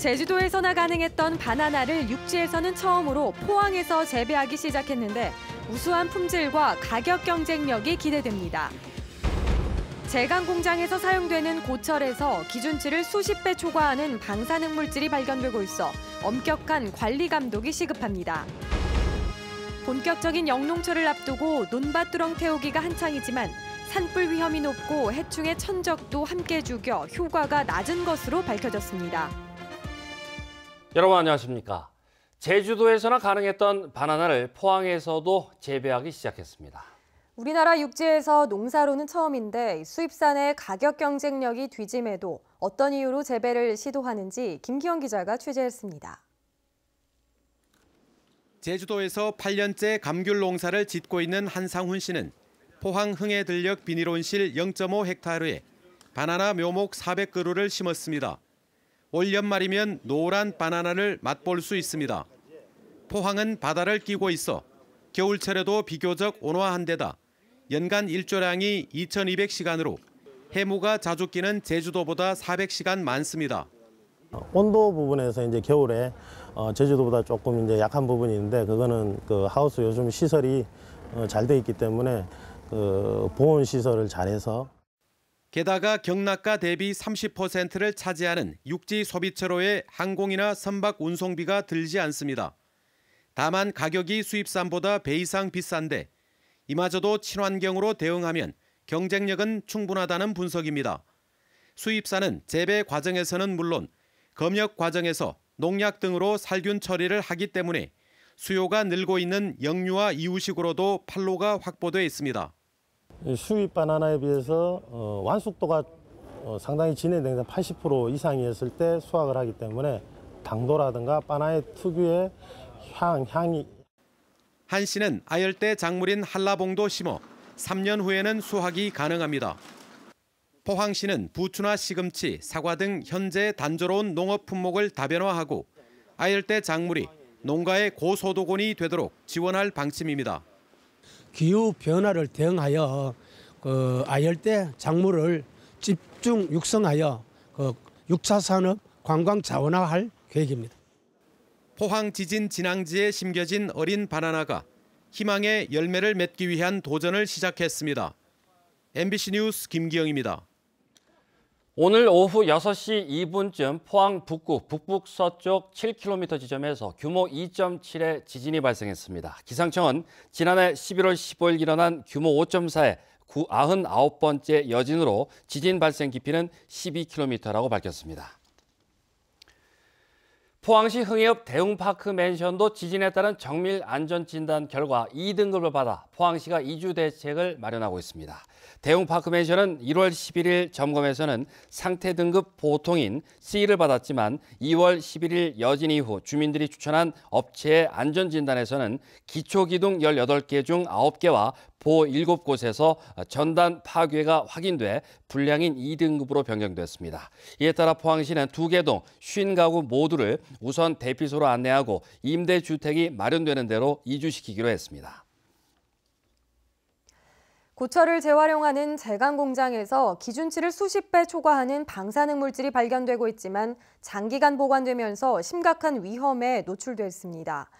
제주도에서나 가능했던 바나나를 육지에서는 처음으로 포항에서 재배하기 시작했는데 우수한 품질과 가격 경쟁력이 기대됩니다. 제강 공장에서 사용되는 고철에서 기준치를 수십 배 초과하는 방사능 물질이 발견되고 있어 엄격한 관리 감독이 시급합니다. 본격적인 영농철을 앞두고 논밭두렁 태우기가 한창이지만 산불 위험이 높고 해충의 천적도 함께 죽여 효과가 낮은 것으로 밝혀졌습니다. 여러분 안녕하십니까? 제주도에서나 가능했던 바나나를 포항에서도 재배하기 시작했습니다. 우리나라 육지에서 농사로는 처음인데 수입산의 가격 경쟁력이 뒤짐에도 어떤 이유로 재배를 시도하는지 김기현 기자가 취재했습니다. 제주도에서 8년째 감귤 농사를 짓고 있는 한상훈 씨는 포항 흥해들녘 비닐온실 0.5헥타르에 바나나 묘목 400그루를 심었습니다. 올 연말이면 노란 바나나를 맛볼 수 있습니다. 포항은 바다를 끼고 있어 겨울철에도 비교적 온화한 데다 연간 일조량이 2,200시간으로 해무가 자주 끼는 제주도보다 400시간 많습니다. 온도 부분에서 이제 겨울에 어, 제주도보다 조금 이제 약한 부분이 있는데 그거는 그 하우스 요즘 시설이 어, 잘돼 있기 때문에 그 보온 시설을 잘해서 게다가 경락가 대비 30%를 차지하는 육지 소비처로의 항공이나 선박 운송비가 들지 않습니다. 다만 가격이 수입산보다 배 이상 비싼데 이마저도 친환경으로 대응하면 경쟁력은 충분하다는 분석입니다. 수입산은 재배 과정에서는 물론 검역 과정에서 농약 등으로 살균 처리를 하기 때문에 수요가 늘고 있는 영유아 이유식으로도 판로가 확보돼 있습니다. 수입 바나나에 비해서 어, 완숙도가 어, 상당히 진행된80% 이상이었을 때 수확을 하기 때문에 당도라든가 바나의 나 특유의 향, 향이. 한 씨는 아열대 작물인 한라봉도 심어 3년 후에는 수확이 가능합니다. 포항시는 부추나 시금치, 사과 등 현재 단조로운 농업 품목을 다변화하고 아열대 작물이 농가의 고소득원이 되도록 지원할 방침입니다. 기후 변화를 대응하여 그 아열대 작물을 집중 육성하여 그 6차 산업 관광 자원화할 계획입니다. 포항 지진 진앙지에 심겨진 어린 바나나가 희망의 열매를 맺기 위한 도전을 시작했습니다. MBC 뉴스 김기영입니다. 오늘 오후 6시 2분쯤 포항 북구 북북서쪽 7km 지점에서 규모 2.7의 지진이 발생했습니다. 기상청은 지난해 11월 15일 일어난 규모 5.4의 99번째 여진으로 지진 발생 깊이는 12km라고 밝혔습니다. 포항시 흥해읍 대웅파크 맨션도 지진에 따른 정밀 안전 진단 결과 2등급을 받아 포항시가 이주 대책을 마련하고 있습니다. 대웅파크 맨션은 1월 11일 점검에서는 상태 등급 보통인 C를 받았지만 2월 11일 여진 이후 주민들이 추천한 업체의 안전 진단에서는 기초 기둥 18개 중 9개와 보 7곳에서 전단 파괴가 확인돼 불량인 2등급으로 변경됐습니다. 이에 따라 포항시는 두개동 50가구 모두를 우선 대피소로 안내하고 임대주택이 마련되는 대로 이주시키기로 했습니다. 고철을 재활용하는 재간 공장에서 기준치를 수십 배 초과하는 방사능 물질이 발견되고 있지만 장기간 보관되면서 심각한 위험에 노출됐습니다.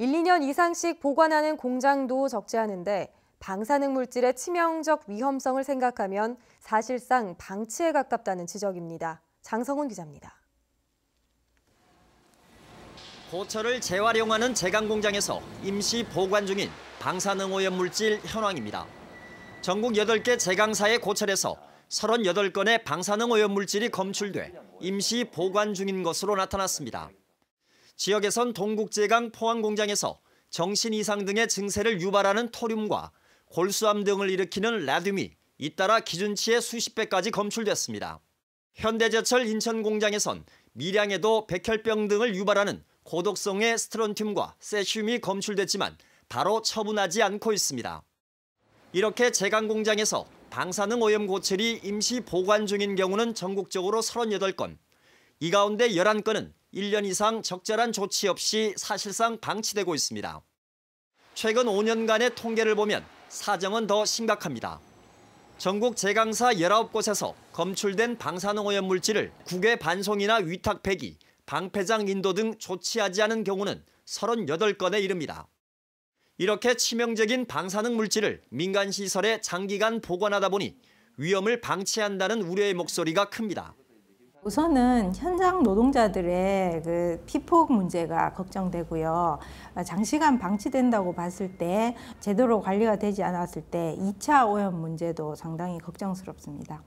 1, 2년 이상씩 보관하는 공장도 적지 않은데 방사능 물질의 치명적 위험성을 생각하면 사실상 방치에 가깝다는 지적입니다. 장성훈 기자입니다. 고철을 재활용하는 제강 공장에서 임시 보관 중인 방사능 오염 물질 현황입니다. 전국 8개 제강사의 고철에서 38건의 방사능 오염 물질이 검출돼 임시 보관 중인 것으로 나타났습니다. 지역에선 동국제강 포항 공장에서 정신 이상 등의 증세를 유발하는 토륨과 골수암 등을 일으키는 라듐이 잇따라 기준치의 수십 배까지 검출됐습니다. 현대제철 인천 공장에선 미량에도 백혈병 등을 유발하는 고독성의 스트론튬과 세슘이 검출됐지만 바로 처분하지 않고 있습니다. 이렇게 제강 공장에서 방사능 오염 고철이 임시 보관 중인 경우는 전국적으로 38건. 이 가운데 11건은 1년 이상 적절한 조치 없이 사실상 방치되고 있습니다. 최근 5년간의 통계를 보면 사정은 더 심각합니다. 전국 재강사 19곳에서 검출된 방사능 오염 물질을 국외 반송이나 위탁 폐기, 방패장 인도 등 조치하지 않은 경우는 38건에 이릅니다. 이렇게 치명적인 방사능 물질을 민간 시설에 장기간 보관하다 보니 위험을 방치한다는 우려의 목소리가 큽니다. 우선은 현장 노동자들의 그 피폭 문제가 걱정되고요. 어, 장시간 방치된다고 봤을 때 제대로 관리가 되지 않았을 때 2차 오염 문제도 상당히 걱정스럽습니다.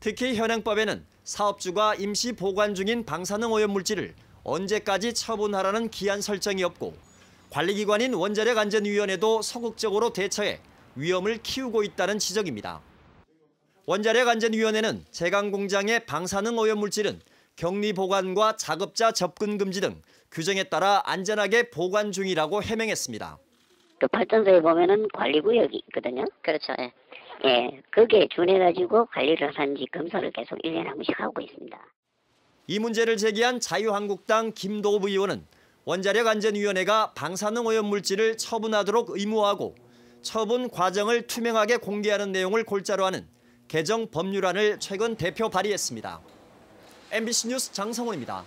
특히 현행법에는 사업주가 임시 보관 중인 방사능 오염 물질을 언제까지 처분하라는 기한 설정이 없고 관리기관인 원자력안전위원회도 소극적으로 대처해 위험을 키우고 있다는 지적입니다. 원자력 안전위원회는 제강 공장의 방사능 오염 물질은 격리 보관과 작업자 접근 금지 등 규정에 따라 안전하게 보관 중이라고 해명했습니다. 또 발전소에 보면은 관리 구역이 있거든요. 그렇죠. 예. 예, 그게 준해가지고 관리를 하는지 검사를 계속 1년한 번씩 하고 있습니다. 이 문제를 제기한 자유한국당 김도우 의원은 원자력 안전위원회가 방사능 오염 물질을 처분하도록 의무화하고 처분 과정을 투명하게 공개하는 내용을 골자로 하는 개정 법률안을 최근 대표 발의했습니다. MBC 뉴스 장성훈입니다.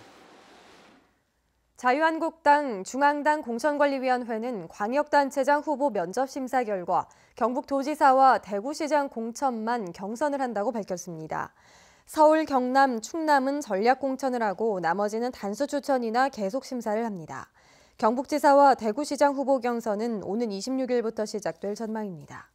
자유한국당 중앙당 공천관리위원회는 광역단체장 후보 면접심사 결과 경북도지사와 대구시장 공천만 경선을 한다고 밝혔습니다. 서울, 경남, 충남은 전략 공천을 하고 나머지는 단수 추천이나 계속 심사를 합니다. 경북지사와 대구시장 후보 경선은 오는 26일부터 시작될 전망입니다.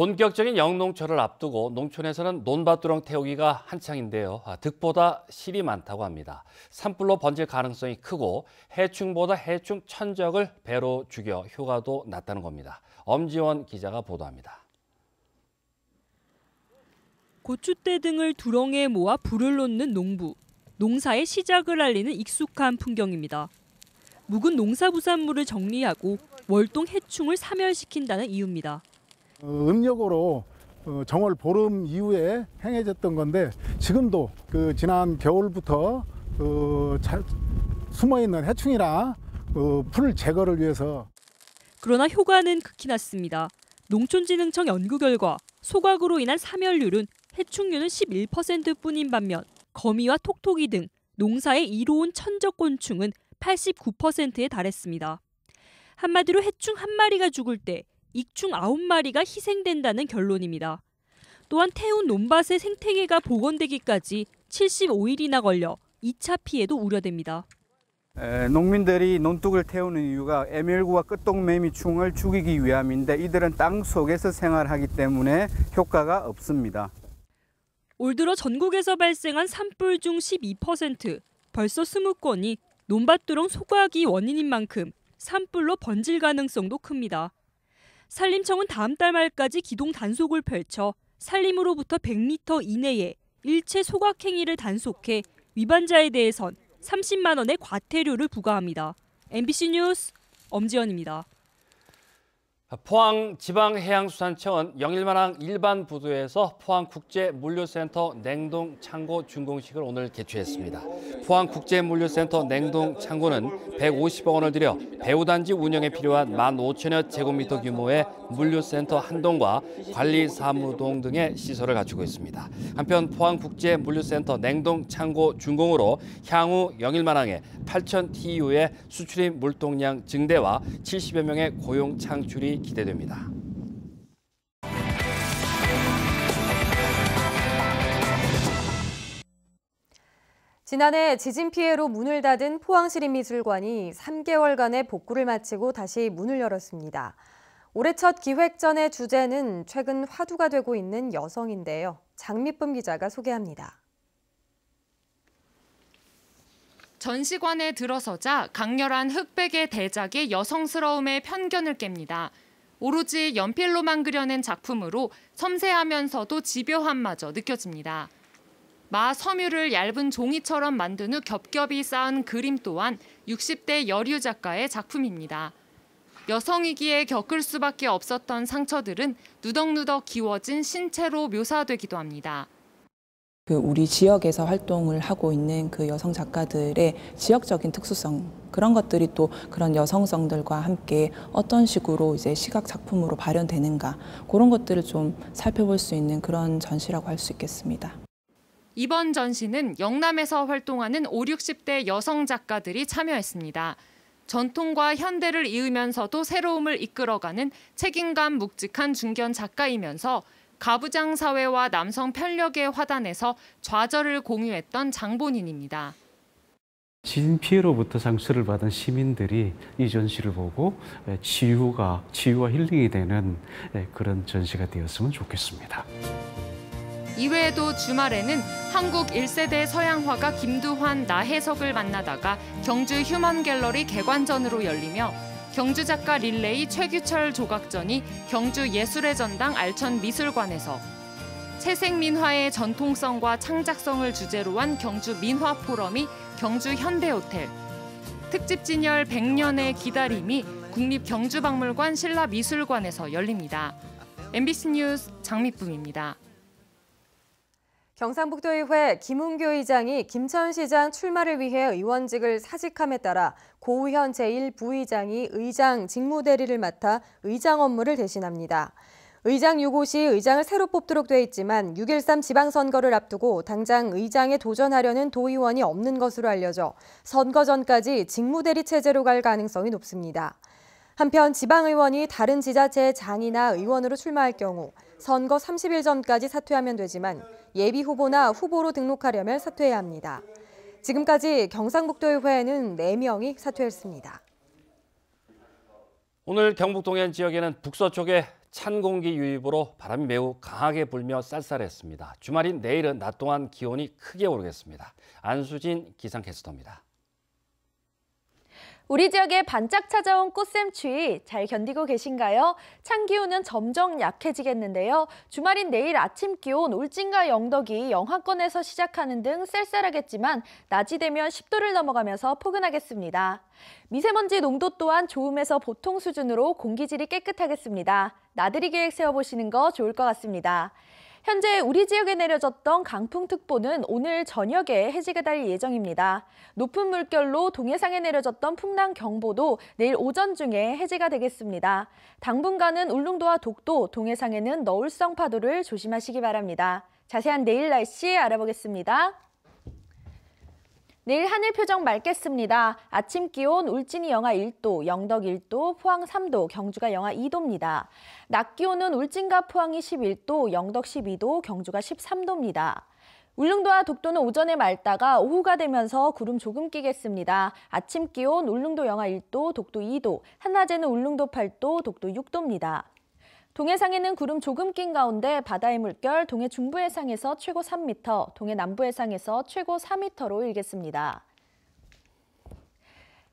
본격적인 영농철을 앞두고 농촌에서는 논밭두렁 태우기가 한창인데요. 아, 득보다 실이 많다고 합니다. 산불로 번질 가능성이 크고 해충보다 해충 천적을 배로 죽여 효과도 낮다는 겁니다. 엄지원 기자가 보도합니다. 고추대 등을 두렁에 모아 불을 놓는 농부. 농사의 시작을 알리는 익숙한 풍경입니다. 묵은 농사부산물을 정리하고 월동 해충을 사멸시킨다는 이유입니다. 어, 음력으로 어, 정월 보름 이후에 행해졌던 건데 지금도 그 지난 겨울부터 그 숨어있는 해충이라그풀 제거를 위해서 그러나 효과는 극히 낮습니다. 농촌진흥청 연구 결과 소각으로 인한 사멸률은 해충류는 11%뿐인 반면 거미와 톡톡이 등 농사에 이로운 천적곤충은 89%에 달했습니다. 한마디로 해충 한 마리가 죽을 때 익충 9마리가 희생된다는 결론입니다. 또한 태운 논밭의 생태계가 복원되기까지 75일이나 걸려 2차 피해도 우려됩니다. 에, 농민들이 논둑을 태우는 이유가 애멸구와 끝동매미충을 죽이기 위함인데 이들은 땅 속에서 생활하기 때문에 효과가 없습니다. 올 들어 전국에서 발생한 산불 중 12%, 벌써 20건이 논밭두렁 소각이 원인인 만큼 산불로 번질 가능성도 큽니다. 산림청은 다음 달 말까지 기동 단속을 펼쳐 산림으로부터 100m 이내에 일체 소각 행위를 단속해 위반자에 대해선 30만 원의 과태료를 부과합니다. MBC 뉴스 엄지연입니다. 포항지방해양수산청은 영일만항 일반 부두에서 포항국제물류센터 냉동 창고 준공식을 오늘 개최했습니다. 포항국제물류센터 냉동 창고는 150억 원을 들여 배우단지 운영에 필요한 15,000여 제곱미터 규모의 물류센터 한동과 관리사무동 등의 시설을 갖추고 있습니다. 한편 포항국제물류센터 냉동 창고 준공으로 향후 영일만항에 8,000 TU의 수출입 물동량 증대와 70여 명의 고용 창출이 기 기대됩니다. 지난해 지진 피해로 문을 닫은 포항시립미술관이 3개월간의 복구를 마치고 다시 문을 열었습니다. 올해 첫 기획전의 주제는 최근 화두가 되고 있는 여성인데요. 장미쁨 기자가 소개합니다. 전시관에 들어서자 강렬한 흑백의 대작이 여성스러움의 편견을 깹니다. 오로지 연필로만 그려낸 작품으로 섬세하면서도 집요함마저 느껴집니다. 마 섬유를 얇은 종이처럼 만든 후 겹겹이 쌓은 그림 또한 60대 여류 작가의 작품입니다. 여성이기에 겪을 수밖에 없었던 상처들은 누덕누덕 기워진 신체로 묘사되기도 합니다. 그 우리 지역에서 활동을 하고 있는 그 여성 작가들의 지역적인 특수성 그런 것들이 또 그런 여성성들과 함께 어떤 식으로 이제 시각 작품으로 발현되는가 그런 것들을 좀 살펴볼 수 있는 그런 전시라고 할 수 있겠습니다. 이번 전시는 영남에서 활동하는 5, 60대 여성 작가들이 참여했습니다. 전통과 현대를 이으면서도 새로움을 이끌어가는 책임감 묵직한 중견 작가이면서 가부장 사회와 남성 편력의 화단에서 좌절을 공유했던 장본인입니다. 진 피해로부터 상처를 받은 시민들이 이 전시를 보고 치유가 치유와 힐링이 되는 그런 전시가 되었으면 좋겠습니다. 이외에도 주말에는 한국 1세대 서양화가 김두환, 나혜석을 만나다가 경주 휴먼 갤러리 개관전으로 열리며 경주 작가 릴레이 최규철 조각전이 경주 예술의 전당 알천 미술관에서 채색 민화의 전통성과 창작성을 주제로 한 경주 민화 포럼이 경주 현대호텔 특집 진열 100년의 기다림이 국립경주박물관 신라미술관에서 열립니다. MBC 뉴스 장미쁨입니다. 경상북도의회 김은교 의장이 김천시장 출마를 위해 의원직을 사직함에 따라 고우현 제1부의장이 의장 직무대리를 맡아 의장 업무를 대신합니다. 의장 유고시 의장을 새로 뽑도록 돼 있지만 6.13 지방선거를 앞두고 당장 의장에 도전하려는 도의원이 없는 것으로 알려져 선거 전까지 직무대리 체제로 갈 가능성이 높습니다. 한편 지방의원이 다른 지자체의 장이나 의원으로 출마할 경우 선거 30일 전까지 사퇴하면 되지만 예비 후보나 후보로 등록하려면 사퇴해야 합니다. 지금까지 경상북도의회에는 4명이 사퇴했습니다. 오늘 경북 동해안 지역에는 북서쪽에 찬 공기 유입으로 바람이 매우 강하게 불며 쌀쌀했습니다. 주말인 내일은 낮 동안 기온이 크게 오르겠습니다. 안수진 기상캐스터입니다. 우리 지역에 반짝 찾아온 꽃샘 추위 잘 견디고 계신가요? 찬 기온은 점점 약해지겠는데요. 주말인 내일 아침 기온 울진과 영덕이 영하권에서 시작하는 등 쌀쌀하겠지만 낮이 되면 10도를 넘어가면서 포근하겠습니다. 미세먼지 농도 또한 좋음에서 보통 수준으로 공기질이 깨끗하겠습니다. 나들이 계획 세워보시는 거 좋을 것 같습니다. 현재 우리 지역에 내려졌던 강풍특보는 오늘 저녁에 해지가 될 예정입니다. 높은 물결로 동해상에 내려졌던 풍랑경보도 내일 오전 중에 해지가 되겠습니다. 당분간은 울릉도와 독도, 동해상에는 너울성 파도를 조심하시기 바랍니다. 자세한 내일 날씨 알아보겠습니다. 내일 하늘 표정 맑겠습니다. 아침 기온 울진이 영하 1도, 영덕 1도, 포항 3도, 경주가 영하 2도입니다. 낮 기온은 울진과 포항이 11도, 영덕 12도, 경주가 13도입니다. 울릉도와 독도는 오전에 맑다가 오후가 되면서 구름 조금 끼겠습니다. 아침 기온 울릉도 영하 1도, 독도 2도, 한낮에는 울릉도 8도, 독도 6도입니다. 동해상에는 구름 조금 낀 가운데 바다의 물결 동해 중부 해상에서 최고 3m, 동해 남부 해상에서 최고 4m로 일겠습니다.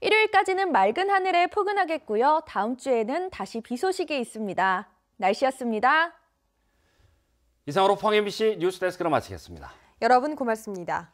일요일까지는 맑은 하늘에 포근하겠고요. 다음 주에는 다시 비 소식이 있습니다. 날씨였습니다. 이상으로 황 MBC 뉴스데스크로 마치겠습니다. 여러분 고맙습니다.